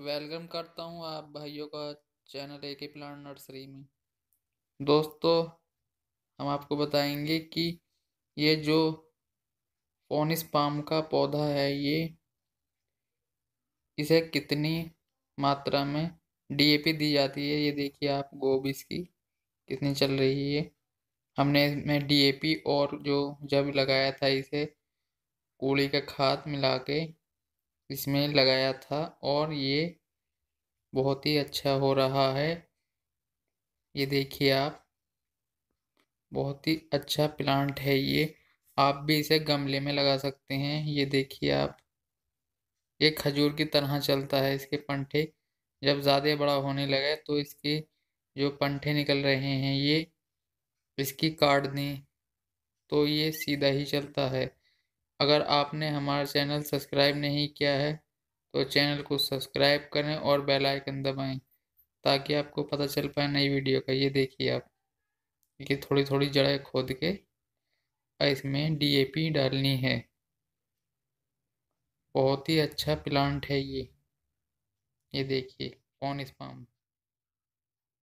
welcome करता हूँ आप भाइयों का चैनल ए के प्लान नर्सरी में दोस्तों हम आपको बताएंगे कि ये जो फोनिस पाम का पौधा है ये इसे कितनी मात्रा में डीएपी दी जाती है ये देखिए आप गोभी इसकी कितनी चल रही है हमने इसमें डीएपी और जो जब लगाया था इसे कूड़ी का खाद मिला के इसमें लगाया था और ये बहुत ही अच्छा हो रहा है ये देखिए आप बहुत ही अच्छा प्लांट है ये आप भी इसे गमले में लगा सकते हैं ये देखिए आप ये खजूर की तरह चलता है इसके पंठे जब ज़्यादा बड़ा होने लगे तो इसके जो पंठे निकल रहे हैं ये इसकी काट दें तो ये सीधा ही चलता है अगर आपने हमारा चैनल सब्सक्राइब नहीं किया है तो चैनल को सब्सक्राइब करें और बेल आइकन दबाएं ताकि आपको पता चल पाए नई वीडियो का ये देखिए आप क्योंकि थोड़ी थोड़ी जड़ें खोद के इसमें डीएपी डालनी है बहुत ही अच्छा प्लांट है ये ये देखिए कौन पाम